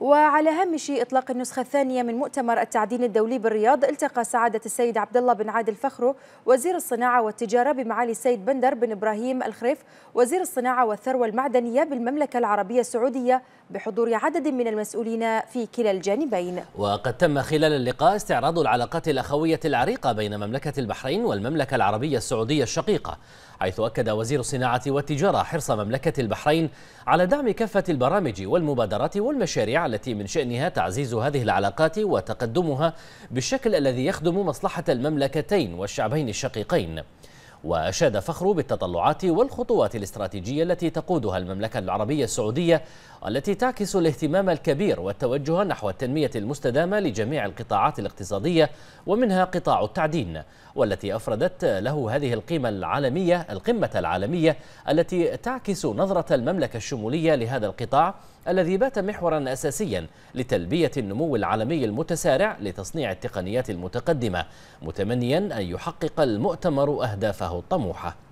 وعلى هامش اطلاق النسخه الثانيه من مؤتمر التعدين الدولي بالرياض التقى سعاده السيد عبد الله بن عادل فخرو وزير الصناعه والتجاره بمعالي السيد بندر بن ابراهيم الخريف وزير الصناعه والثروه المعدنيه بالمملكه العربيه السعوديه بحضور عدد من المسؤولين في كلا الجانبين. وقد تم خلال اللقاء استعراض العلاقات الاخويه العريقه بين مملكه البحرين والمملكه العربيه السعوديه الشقيقه. حيث أكد وزير الصناعة والتجارة حرص مملكة البحرين على دعم كافة البرامج والمبادرات والمشاريع التي من شأنها تعزيز هذه العلاقات وتقدمها بالشكل الذي يخدم مصلحة المملكتين والشعبين الشقيقين وأشاد فخر بالتطلعات والخطوات الاستراتيجية التي تقودها المملكة العربية السعودية التي تعكس الاهتمام الكبير والتوجه نحو التنمية المستدامة لجميع القطاعات الاقتصادية ومنها قطاع التعدين والتي أفردت له هذه القيمة العالمية القمة العالمية التي تعكس نظرة المملكة الشمولية لهذا القطاع الذي بات محورا أساسيا لتلبية النمو العالمي المتسارع لتصنيع التقنيات المتقدمة متمنيا أن يحقق المؤتمر أهدافه الطموحة